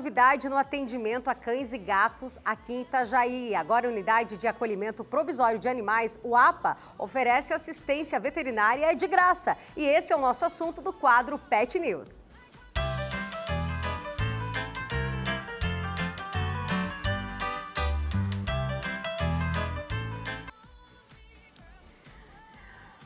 novidade no atendimento a cães e gatos aqui em Itajaí. Agora, a Unidade de Acolhimento Provisório de Animais, o APA, oferece assistência veterinária de graça. E esse é o nosso assunto do quadro Pet News.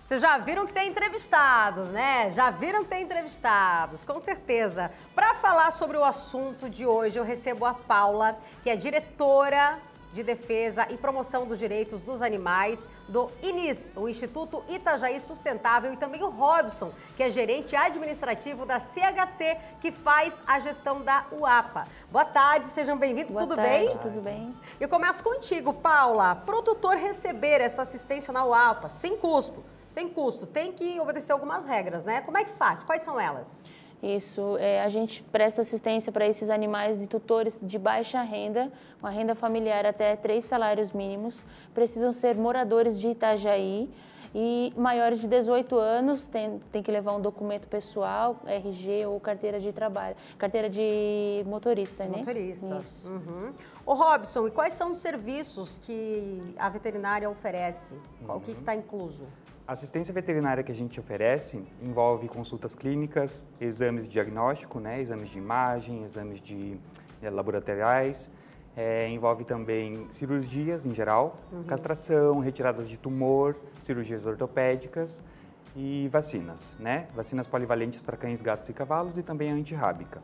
Vocês já viram que tem entrevistados, né? Já viram que tem entrevistados, com certeza. Para falar sobre o assunto de hoje, eu recebo a Paula, que é diretora de Defesa e Promoção dos Direitos dos Animais do INIS, o Instituto Itajaí Sustentável, e também o Robson, que é gerente administrativo da CHC, que faz a gestão da UAPA. Boa tarde, sejam bem-vindos, tudo tarde, bem? Tudo bem. Eu começo contigo, Paula. Produtor receber essa assistência na UAPA sem custo sem custo, tem que obedecer algumas regras, né? Como é que faz? Quais são elas? Isso, é, a gente presta assistência para esses animais de tutores de baixa renda, com a renda familiar até três salários mínimos, precisam ser moradores de Itajaí e maiores de 18 anos tem, tem que levar um documento pessoal, RG ou carteira de trabalho, carteira de motorista, né? Motorista. Isso. Uhum. Ô Robson, e quais são os serviços que a veterinária oferece? Uhum. O que está incluso? A assistência veterinária que a gente oferece envolve consultas clínicas, exames de diagnóstico, né, exames de imagem, exames de é, laboratoriais, é, envolve também cirurgias em geral, uhum. castração, retiradas de tumor, cirurgias ortopédicas e vacinas, né? Vacinas polivalentes para cães, gatos e cavalos e também a antirrábica.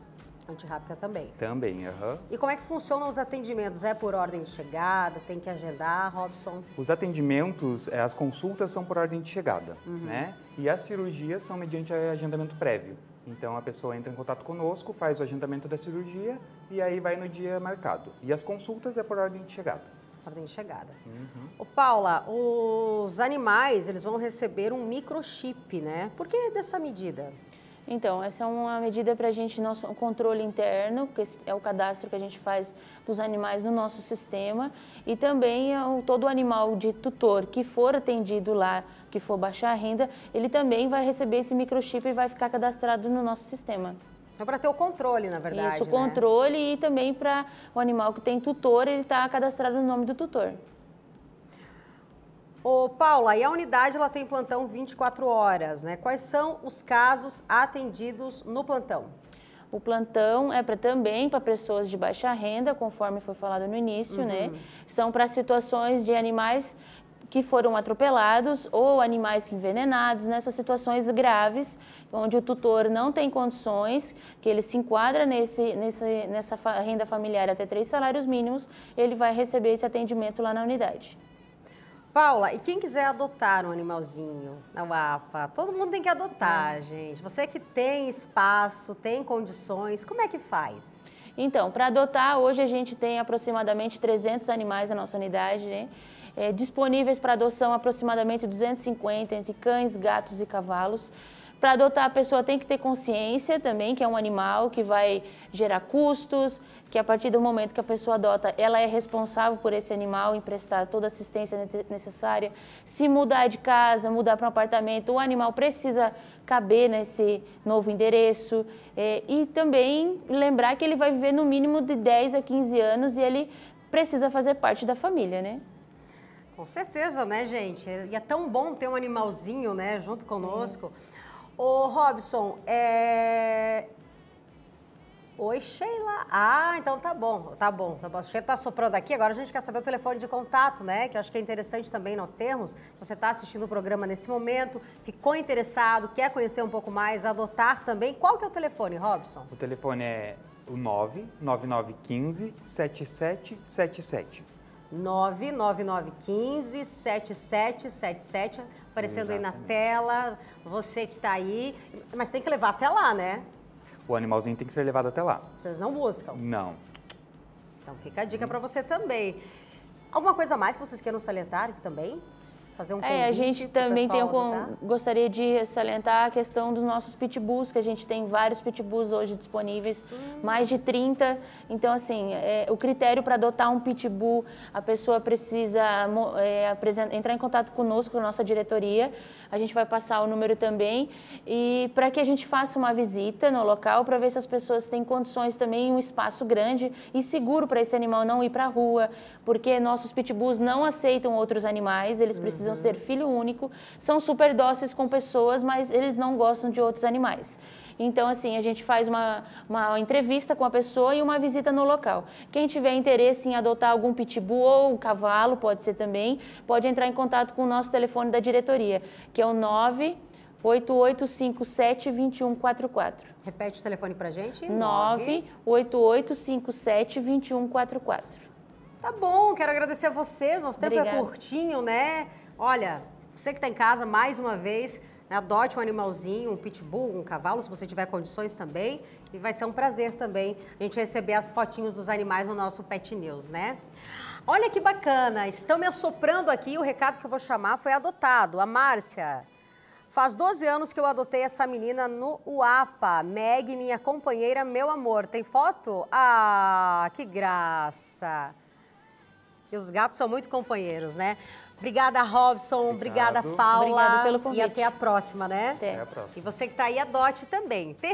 Antirrábica também. Também, aham. Uhum. E como é que funcionam os atendimentos? É por ordem de chegada? Tem que agendar, Robson? Os atendimentos, eh, as consultas são por ordem de chegada, uhum. né? E as cirurgias são mediante agendamento prévio. Então a pessoa entra em contato conosco, faz o agendamento da cirurgia e aí vai no dia marcado. E as consultas é por ordem de chegada ordem de chegada. Uhum. Ô, Paula, os animais eles vão receber um microchip, né? Por que dessa medida? Então, essa é uma medida para a gente, nosso controle interno, que é o cadastro que a gente faz dos animais no nosso sistema, e também é todo animal de tutor que for atendido lá, que for baixar a renda, ele também vai receber esse microchip e vai ficar cadastrado no nosso sistema. É então, para ter o controle, na verdade. Isso, o né? controle e também para o animal que tem tutor, ele está cadastrado no nome do tutor. Ô, Paula, e a unidade ela tem plantão 24 horas, né? Quais são os casos atendidos no plantão? O plantão é pra, também para pessoas de baixa renda, conforme foi falado no início, né? uhum. né? São para situações de animais que foram atropelados ou animais envenenados, nessas situações graves, onde o tutor não tem condições, que ele se enquadra nesse, nesse, nessa renda familiar até três salários mínimos, ele vai receber esse atendimento lá na unidade. Paula, e quem quiser adotar um animalzinho na UAPA, todo mundo tem que adotar, é. gente. Você que tem espaço, tem condições, como é que faz? Então, para adotar, hoje a gente tem aproximadamente 300 animais na nossa unidade, né? É, disponíveis para adoção aproximadamente 250, entre cães, gatos e cavalos. Para adotar, a pessoa tem que ter consciência também que é um animal que vai gerar custos, que a partir do momento que a pessoa adota, ela é responsável por esse animal emprestar toda a assistência necessária. Se mudar de casa, mudar para um apartamento, o animal precisa caber nesse novo endereço. É, e também lembrar que ele vai viver no mínimo de 10 a 15 anos e ele precisa fazer parte da família, né? Com certeza, né, gente? E é tão bom ter um animalzinho, né, junto conosco. Isso. Ô, Robson, é... Oi, Sheila. Ah, então tá bom, tá bom, tá bom. Você está soprando aqui, agora a gente quer saber o telefone de contato, né? Que eu acho que é interessante também nós termos. Se você está assistindo o programa nesse momento, ficou interessado, quer conhecer um pouco mais, adotar também, qual que é o telefone, Robson? O telefone é o 99915 7777. 99915 7777 aparecendo aí na tela, você que está aí. Mas tem que levar até lá, né? O animalzinho tem que ser levado até lá. Vocês não buscam? Não. Então fica a dica para você também. Alguma coisa mais que vocês queiram salientar também? fazer um convite É, a gente também tem um, tá? gostaria de salientar a questão dos nossos pitbulls, que a gente tem vários pitbulls hoje disponíveis, hum. mais de 30. Então, assim, é, o critério para adotar um pitbull, a pessoa precisa é, entrar em contato conosco, com a nossa diretoria. A gente vai passar o número também. E para que a gente faça uma visita no local, para ver se as pessoas têm condições também, um espaço grande e seguro para esse animal não ir para a rua, porque nossos pitbulls não aceitam outros animais, eles uhum. precisam precisam ser filho único, são super dóceis com pessoas, mas eles não gostam de outros animais. Então, assim, a gente faz uma, uma entrevista com a pessoa e uma visita no local. Quem tiver interesse em adotar algum pitbull ou um cavalo, pode ser também, pode entrar em contato com o nosso telefone da diretoria, que é o 9... Repete o telefone para gente. 988572144. Tá bom, quero agradecer a vocês. Nosso tempo é Obrigada. é curtinho, né? Olha, você que está em casa, mais uma vez, né, adote um animalzinho, um pitbull, um cavalo, se você tiver condições também. E vai ser um prazer também a gente receber as fotinhos dos animais no nosso Pet News, né? Olha que bacana, estão me assoprando aqui, o recado que eu vou chamar foi adotado, a Márcia. Faz 12 anos que eu adotei essa menina no UAPA. Meg, minha companheira, meu amor. Tem foto? Ah, que graça! E os gatos são muito companheiros, né? Obrigada, Robson. Obrigado. Obrigada, Paula. Obrigada pelo convite. E até a próxima, né? Até. até a próxima. E você que está aí, adote também. Tem